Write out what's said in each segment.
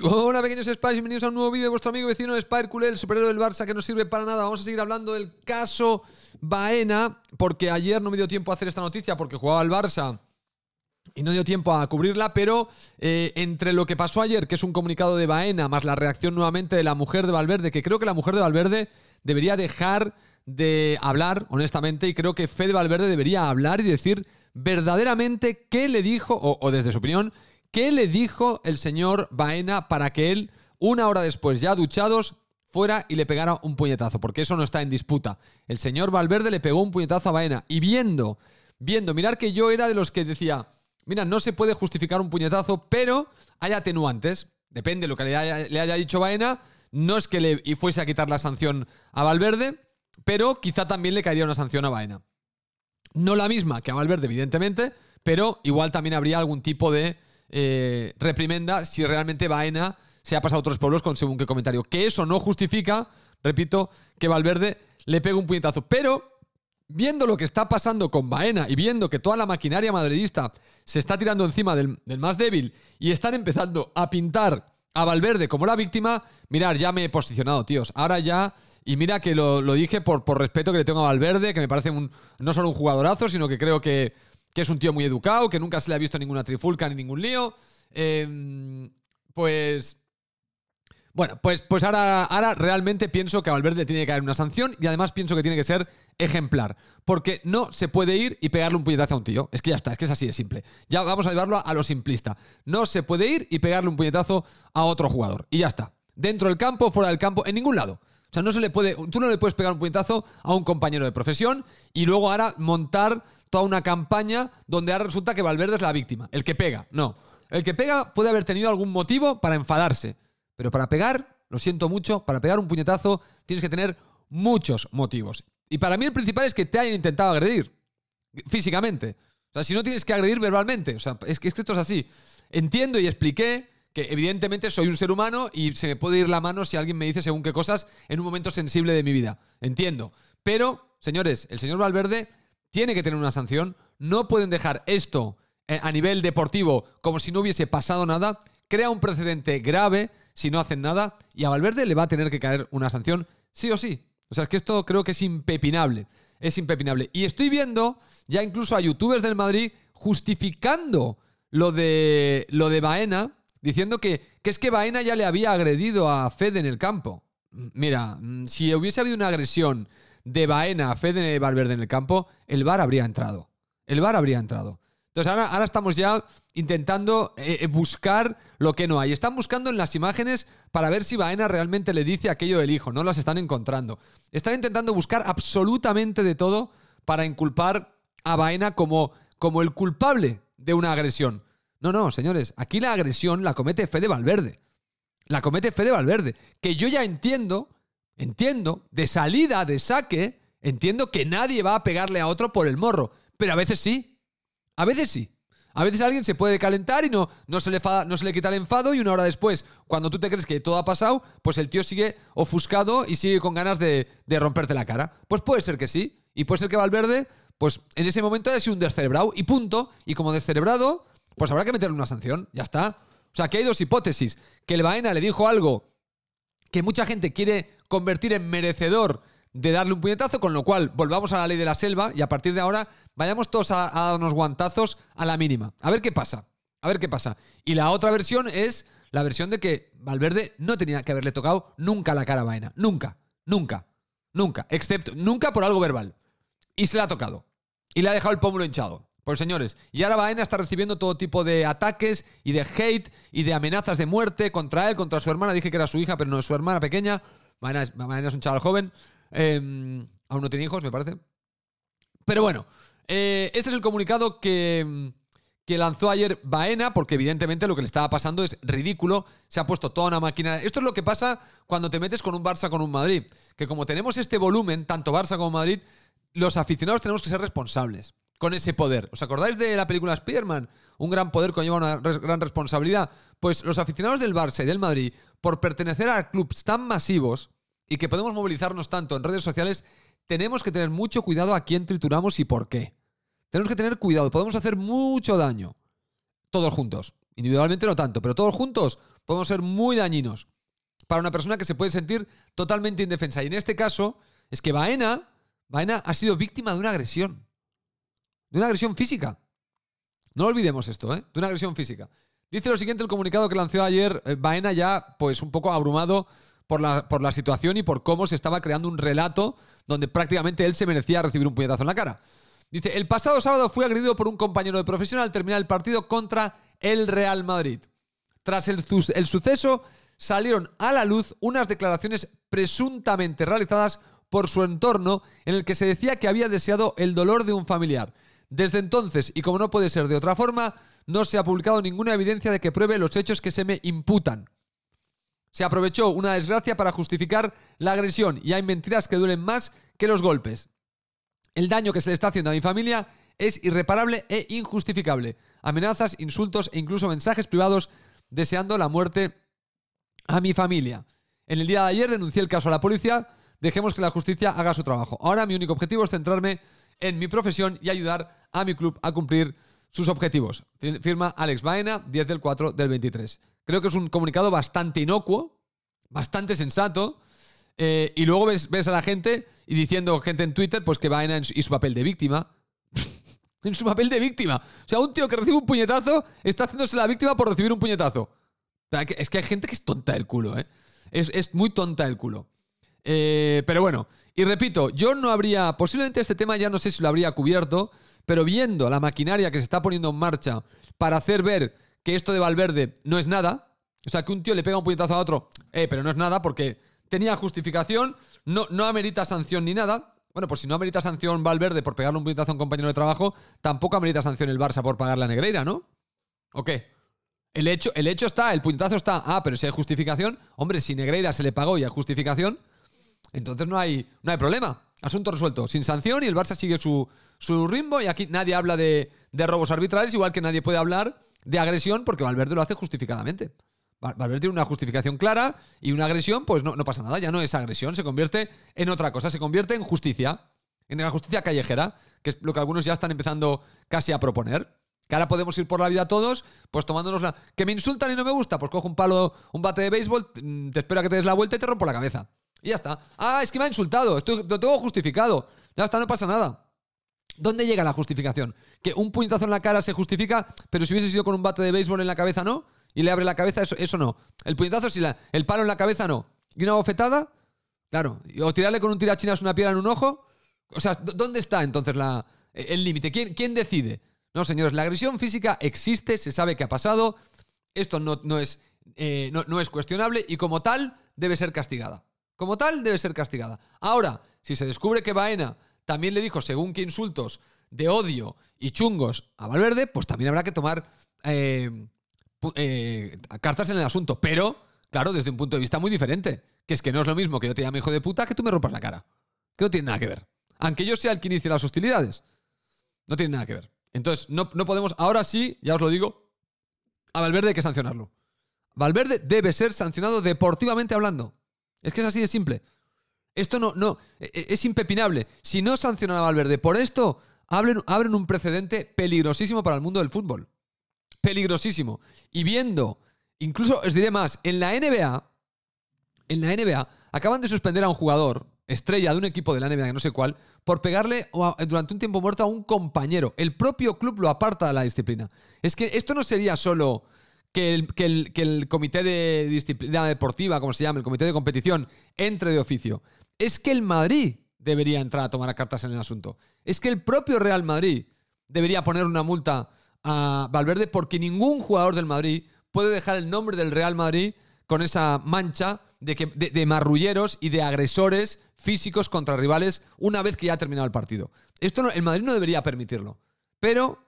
Hola pequeños Spice, bienvenidos a un nuevo vídeo de vuestro amigo vecino de Spire el superhéroe del Barça que no sirve para nada. Vamos a seguir hablando del caso Baena, porque ayer no me dio tiempo a hacer esta noticia porque jugaba al Barça y no dio tiempo a cubrirla, pero eh, entre lo que pasó ayer, que es un comunicado de Baena, más la reacción nuevamente de la mujer de Valverde, que creo que la mujer de Valverde debería dejar de hablar, honestamente, y creo que Fede Valverde debería hablar y decir verdaderamente qué le dijo, o desde su opinión, ¿Qué le dijo el señor Baena para que él, una hora después, ya duchados, fuera y le pegara un puñetazo? Porque eso no está en disputa. El señor Valverde le pegó un puñetazo a Baena y viendo, viendo, mirar que yo era de los que decía, mira, no se puede justificar un puñetazo, pero hay atenuantes. Depende de lo que le haya, dicho Baena. No es que le fuese a quitar la sanción a Valverde, pero quizá también le caería una sanción a Baena. No la misma que a Valverde, evidentemente, pero igual también habría algún tipo de eh, reprimenda si realmente Baena se ha pasado a otros pueblos con según qué comentario. Que eso no justifica, repito, que Valverde le pegue un puñetazo. Pero, viendo lo que está pasando con Baena y viendo que toda la maquinaria madridista se está tirando encima del, más débil y están empezando a pintar a Valverde como la víctima, mirar, ya me he posicionado, tíos. Ahora ya... Y mira que lo, dije por, por respeto que le tengo a Valverde, que me parece un, no solo un jugadorazo, sino que creo que que es un tío muy educado, que nunca se le ha visto ninguna trifulca ni ningún lío. Em, pues. Bueno, pues, pues ahora, ahora realmente pienso que a Valverde tiene que caer una sanción y además pienso que tiene que ser ejemplar. Porque no se puede ir y pegarle un puñetazo a un tío. Es que ya está, es que es así de simple. Ya vamos a llevarlo a, a lo simplista. No se puede ir y pegarle un puñetazo a otro jugador. Y ya está. Dentro del campo, fuera del campo, en ningún lado. O sea, no se le puede, tú no le puedes pegar un puñetazo a un compañero de profesión y luego ahora montar toda una campaña donde resulta que Valverde es la víctima, el que pega. No. El que pega puede haber tenido algún motivo para enfadarse, pero para pegar, lo siento mucho, para pegar un puñetazo tienes que tener muchos motivos. Y para mí el principal es que te hayan intentado agredir físicamente. O sea, si no tienes que agredir verbalmente, o sea, es que esto es así. Entiendo y expliqué que evidentemente soy un ser humano y se me puede ir la mano si alguien me dice según qué cosas en un momento sensible de mi vida. Entiendo. Pero, señores, el señor Valverde tiene que tener una sanción. No pueden dejar esto eh, a nivel deportivo como si no hubiese pasado nada. Crea un precedente grave si no hacen nada y a Valverde le va a tener que caer una sanción sí o sí. O sea, es que esto creo que es impepinable. Es impepinable. Y estoy viendo ya incluso a youtubers del Madrid justificando lo de, lo de Baena, diciendo que, que es que Baena ya le había agredido a Fede en el campo. Mira, mm, si hubiese habido una agresión de Baena a Fede Valverde en el campo, el VAR habría entrado. El VAR habría entrado. Entonces ahora, estamos ya intentando eh, eh, buscar lo que no hay. Están buscando en las imágenes para ver si Baena realmente le dice aquello del hijo. No las están encontrando. Están intentando buscar absolutamente de todo para inculpar a Baena como, como el culpable de una agresión. No, no, señores. Aquí la agresión la comete Fede Valverde. La comete Fede Valverde. Que yo ya entiendo entiendo, de salida, de saque, entiendo que nadie va a pegarle a otro por el morro, pero a veces sí, a veces sí. A veces alguien se puede calentar y no, no, se le no se le quita el enfado y una hora después, cuando tú te crees que todo ha pasado, pues el tío sigue ofuscado y sigue con ganas de, de romperte la cara. Pues puede ser que sí. Y puede ser que Valverde, pues en ese momento haya sido un descerebrado y punto. Y como descerebrado, pues habrá que meterle una sanción. Ya está. O sea, que hay dos hipótesis. Que el Baena le dijo algo que mucha gente quiere convertir en merecedor de darle un puñetazo, con lo cual volvamos a la ley de la selva y a partir de ahora vayamos todos a, dar darnos guantazos a la mínima. A ver qué pasa. A ver qué pasa. Y la otra versión es la versión de que Valverde no tenía que haberle tocado nunca la cara a Baena. Nunca, nunca, nunca. Excepto, nunca por algo verbal. Y se la ha tocado. Y le ha dejado el pómulo hinchado. Pues señores, y ahora Baena está recibiendo todo tipo de ataques y de hate y de amenazas de muerte contra él, contra su hermana. Dije que era su hija, pero no es su hermana pequeña. Baena es, es un chaval joven. Em, aún no tiene hijos, me parece. Pero bueno, eh, este es el comunicado que, em, que lanzó ayer Baena, porque evidentemente lo que le estaba pasando es ridículo. Se ha puesto toda una máquina. Esto es lo que pasa cuando te metes con un Barça, con un Madrid. Que como tenemos este volumen, tanto Barça como Madrid, los aficionados tenemos que ser responsables con ese poder. ¿Os acordáis de la película Spider-Man? Un gran poder conlleva una gran responsabilidad. Pues los aficionados del Barça y del Madrid, por pertenecer a clubes tan masivos y que podemos movilizarnos tanto en redes sociales, tenemos que tener mucho cuidado a quién trituramos y por qué. Tenemos que tener cuidado, podemos hacer mucho daño. Todos juntos. Individualmente no tanto, pero todos juntos podemos ser muy dañinos para una persona que se puede sentir totalmente indefensa. Y en este caso es que Baena, Baena ha sido víctima de una agresión. De una agresión física. No olvidemos esto, ¿eh? De una agresión física. Dice lo siguiente el comunicado que lanzó ayer eh, Baena ya, pues un poco abrumado por la, por la situación y por cómo se estaba creando un relato donde prácticamente él se merecía recibir un puñetazo en la cara. Dice, el pasado sábado fui agredido por un compañero de profesional al terminar el partido contra el Real Madrid. Tras el suceso, salieron a la luz unas declaraciones presuntamente realizadas por su entorno en el que se decía que había deseado el dolor de un familiar. Desde entonces, y como no puede ser de otra forma, no se ha publicado ninguna evidencia de que pruebe los hechos que se me imputan. Se aprovechó una desgracia para justificar la agresión y hay mentiras que duelen más que los golpes. El daño que se le está haciendo a mi familia es irreparable e injustificable. Amenazas, insultos e incluso mensajes privados deseando la muerte a mi familia. En el día de ayer denuncié el caso a la policía. Dejemos que la justicia haga su trabajo. Ahora mi único objetivo es centrarme en mi profesión y ayudar a mi club a cumplir sus objetivos. Firma Alex Baena, 10 del 4 del 23. Creo que es un comunicado bastante inocuo, bastante sensato. Eh, y luego ves, ves, a la gente y diciendo gente en Twitter, pues que Baena y su papel de víctima. en su papel de víctima. O sea, un tío que recibe un puñetazo está haciéndose la víctima por recibir un puñetazo. es que hay gente que es tonta del culo, ¿eh? Es, muy tonta del culo. Eh, pero bueno, y repito, yo no habría, posiblemente este tema ya no sé si lo habría cubierto, pero viendo la maquinaria que se está poniendo en marcha para hacer ver que esto de Valverde no es nada, o sea, que un tío le pega un puñetazo a otro, eh, pero no es nada porque tenía justificación, no, no amerita sanción ni nada. Bueno, pues si no amerita sanción Valverde por pegarle un puñetazo a un compañero de trabajo, tampoco amerita sanción el Barça por pagarle a Negreira, ¿no? ¿O qué? El hecho, el hecho está, el puñetazo está. Ah, pero si hay justificación, hombre, si Negreira se le pagó y hay justificación, entonces no hay, no hay problema. Asunto resuelto. Sin sanción y el Barça sigue su, su ritmo y aquí nadie habla de, robos arbitrales, igual que nadie puede hablar de agresión porque Valverde lo hace justificadamente. Valverde tiene una justificación clara y una agresión, pues no, no pasa nada, ya no es agresión, se convierte en otra cosa, se convierte en justicia, en la justicia callejera, que es lo que algunos ya están empezando casi a proponer que ahora podemos ir por la vida todos, pues tomándonos la... Que me insultan y no me gusta, pues cojo un palo, un bate de béisbol, mm, te espero a que te des la vuelta y te rompo la cabeza. Y ya está. Ah, es que me ha insultado. Esto lo tengo justificado. Ya está, no pasa nada. ¿Dónde llega la justificación? Que un puñetazo en la cara se justifica, pero si hubiese sido con un bate de béisbol en la cabeza, no. Y le abre la cabeza, eso, eso no. El puñetazo, si la, el palo en la cabeza, no. Y una bofetada, claro. O tirarle con un tirachinas una piedra en un ojo. O sea, ¿dónde está entonces la, e, el límite? ¿Quién, decide? No, señores, la agresión física existe, se sabe que ha pasado. Esto no, no es, eh, no es cuestionable y como tal debe ser castigada. Como tal, debe ser castigada. Ahora, si se descubre que Baena también le dijo según qué insultos de odio y chungos a Valverde, pues también habrá que tomar eh, eh, cartas en el asunto. Pero, claro, desde un punto de vista muy diferente. Que es que no es lo mismo que yo te llame hijo de puta que tú me rompas la cara. Que no tiene nada que ver. Aunque yo sea el que inicie las hostilidades. No tiene nada que ver. Entonces, no, no podemos, ahora sí, ya os lo digo, a Valverde hay que sancionarlo. Valverde debe ser sancionado deportivamente hablando. Es que es así de simple. Esto no, no, e, e, es impepinable. Si no sancionan a Valverde por esto, abren, abren un precedente peligrosísimo para el mundo del fútbol. Peligrosísimo. Y viendo, incluso os diré más, en la NBA, en la NBA, acaban de suspender a un jugador, estrella de un equipo de la NBA, no sé cuál, por pegarle durante un tiempo muerto a un compañero. El propio club lo aparta de la disciplina. Es que esto no sería solo que el, que el, comité de disciplina deportiva, como se llama, el comité de competición, entre de oficio. Es que el Madrid debería entrar a tomar cartas en el asunto. Es que el propio Real Madrid debería poner una multa a Valverde porque ningún jugador del Madrid puede dejar el nombre del Real Madrid con esa mancha de, marrulleros y de agresores físicos contra rivales una vez que ya ha terminado el partido. Esto el Madrid no debería permitirlo. Pero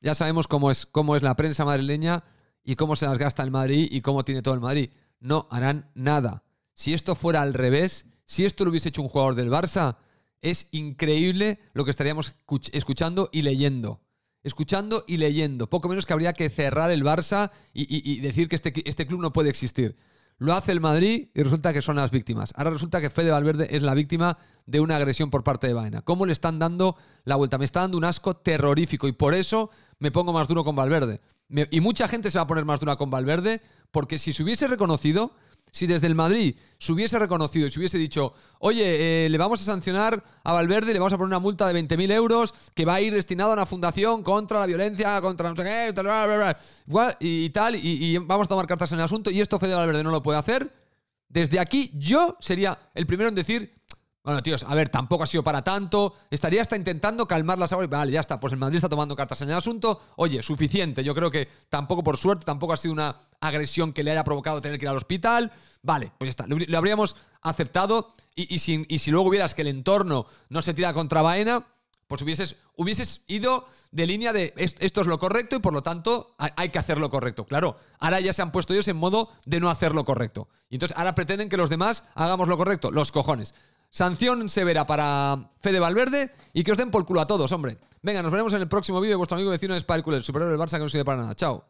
ya sabemos cómo es, cómo es la prensa madrileña, y cómo se las gasta el Madrid y cómo tiene todo el Madrid. No harán nada. Si esto fuera al revés, si esto lo hubiese hecho un jugador del Barça, es increíble lo que estaríamos escuchando y leyendo. Escuchando y leyendo. Poco menos que habría que cerrar el Barça y, decir que este, este club no puede existir. Lo hace el Madrid y resulta que son las víctimas. Ahora resulta que Fede Valverde es la víctima de una agresión por parte de Baena. ¿Cómo le están dando la vuelta? Me está dando un asco terrorífico y por eso me pongo más duro con Valverde y mucha gente se va a poner más dura con Valverde, porque si se hubiese reconocido, si desde el Madrid se hubiese reconocido y se hubiese dicho, oye, eh, le vamos a sancionar a Valverde, le vamos a poner una multa de 20.000 euros que va a ir destinado a una fundación contra la violencia, contra no sé qué, tal, y, tal, y, y, vamos a tomar cartas en el asunto, y esto Fede Valverde no lo puede hacer, desde aquí yo sería el primero en decir, bueno, tíos, a ver, tampoco ha sido para tanto. Estaría hasta intentando calmar las aguas. Vale, ya está. Pues el Madrid está tomando cartas en el asunto. Oye, suficiente. Yo creo que tampoco, por suerte, tampoco ha sido una agresión que le haya provocado tener que ir al hospital. Vale, pues ya está. Lo habríamos aceptado. Y, si, luego hubieras que el entorno no se tira contra Baena, pues hubieses, hubieses ido de línea de esto es lo correcto y por lo tanto hay que hacer lo correcto. Claro, ahora ya se han puesto ellos en modo de no hacer lo correcto. Y entonces ahora pretenden que los demás hagamos lo correcto. Los cojones. Sanción severa para Fede Valverde y que os den por culo a todos, hombre. Venga, nos veremos en el próximo vídeo de vuestro amigo vecino de Superó el del Barça que no sirve para nada. Chao.